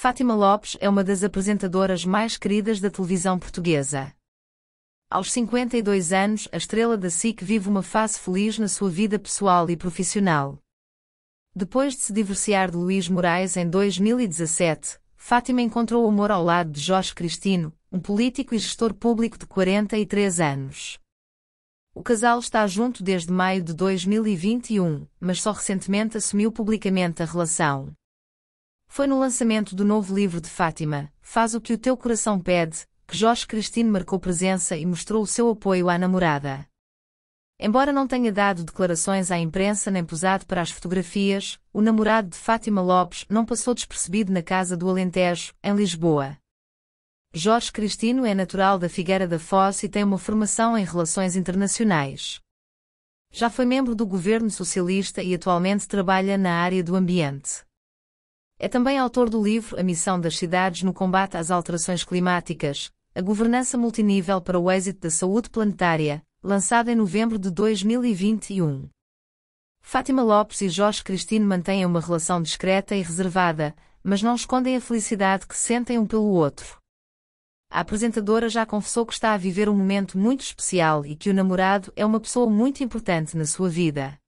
Fátima Lopes é uma das apresentadoras mais queridas da televisão portuguesa. Aos 52 anos, a estrela da SIC vive uma fase feliz na sua vida pessoal e profissional. Depois de se divorciar de Luís Moraes em 2017, Fátima encontrou o amor ao lado de Jorge Cristino, um político e gestor público de 43 anos. O casal está junto desde maio de 2021, mas só recentemente assumiu publicamente a relação. Foi no lançamento do novo livro de Fátima, Faz o que o Teu Coração Pede, que Jorge Cristino marcou presença e mostrou o seu apoio à namorada. Embora não tenha dado declarações à imprensa nem posado para as fotografias, o namorado de Fátima Lopes não passou despercebido na casa do Alentejo, em Lisboa. Jorge Cristino é natural da Figueira da Foz e tem uma formação em relações internacionais. Já foi membro do governo socialista e atualmente trabalha na área do ambiente. É também autor do livro A Missão das Cidades no Combate às Alterações Climáticas, a Governança Multinível para o Êxito da Saúde Planetária, lançado em novembro de 2021. Fátima Lopes e Jorge Cristino mantêm uma relação discreta e reservada, mas não escondem a felicidade que sentem um pelo outro. A apresentadora já confessou que está a viver um momento muito especial e que o namorado é uma pessoa muito importante na sua vida.